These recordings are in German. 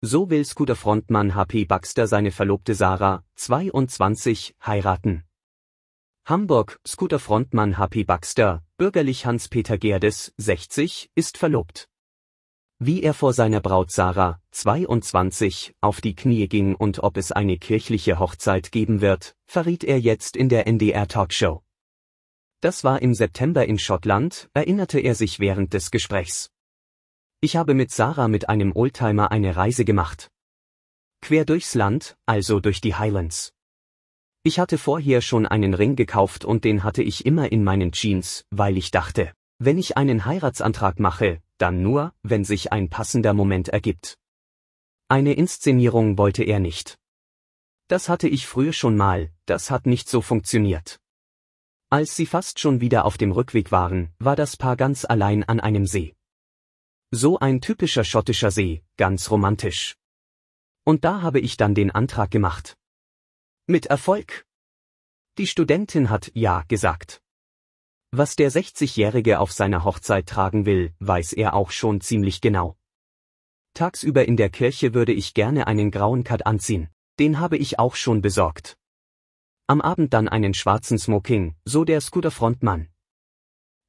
So will Scooter-Frontmann HP Baxter seine Verlobte Sarah, 22, heiraten. Hamburg, Scooter-Frontmann HP Baxter, bürgerlich Hans-Peter Gerdes, 60, ist verlobt. Wie er vor seiner Braut Sarah, 22, auf die Knie ging und ob es eine kirchliche Hochzeit geben wird, verriet er jetzt in der NDR-Talkshow. Das war im September in Schottland, erinnerte er sich während des Gesprächs. Ich habe mit Sarah mit einem Oldtimer eine Reise gemacht. Quer durchs Land, also durch die Highlands. Ich hatte vorher schon einen Ring gekauft und den hatte ich immer in meinen Jeans, weil ich dachte, wenn ich einen Heiratsantrag mache, dann nur, wenn sich ein passender Moment ergibt. Eine Inszenierung wollte er nicht. Das hatte ich früher schon mal, das hat nicht so funktioniert. Als sie fast schon wieder auf dem Rückweg waren, war das Paar ganz allein an einem See. So ein typischer schottischer See, ganz romantisch. Und da habe ich dann den Antrag gemacht. Mit Erfolg. Die Studentin hat Ja gesagt. Was der 60-Jährige auf seiner Hochzeit tragen will, weiß er auch schon ziemlich genau. Tagsüber in der Kirche würde ich gerne einen grauen Cut anziehen, den habe ich auch schon besorgt. Am Abend dann einen schwarzen Smoking, so der Scooter-Frontmann.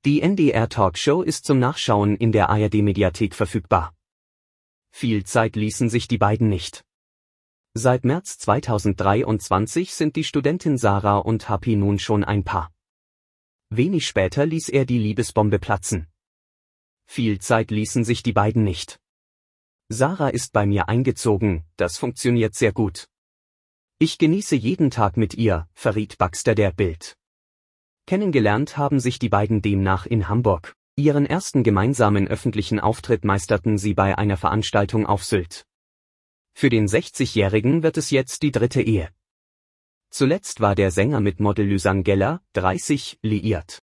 Die NDR Talkshow ist zum Nachschauen in der ARD Mediathek verfügbar. Viel Zeit ließen sich die beiden nicht. Seit März 2023 sind die Studentin Sarah und Happy nun schon ein Paar. Wenig später ließ er die Liebesbombe platzen. Viel Zeit ließen sich die beiden nicht. Sarah ist bei mir eingezogen, das funktioniert sehr gut. Ich genieße jeden Tag mit ihr, verriet Baxter der Bild. Kennengelernt haben sich die beiden demnach in Hamburg. Ihren ersten gemeinsamen öffentlichen Auftritt meisterten sie bei einer Veranstaltung auf Sylt. Für den 60-Jährigen wird es jetzt die dritte Ehe. Zuletzt war der Sänger mit Model Lysann 30, liiert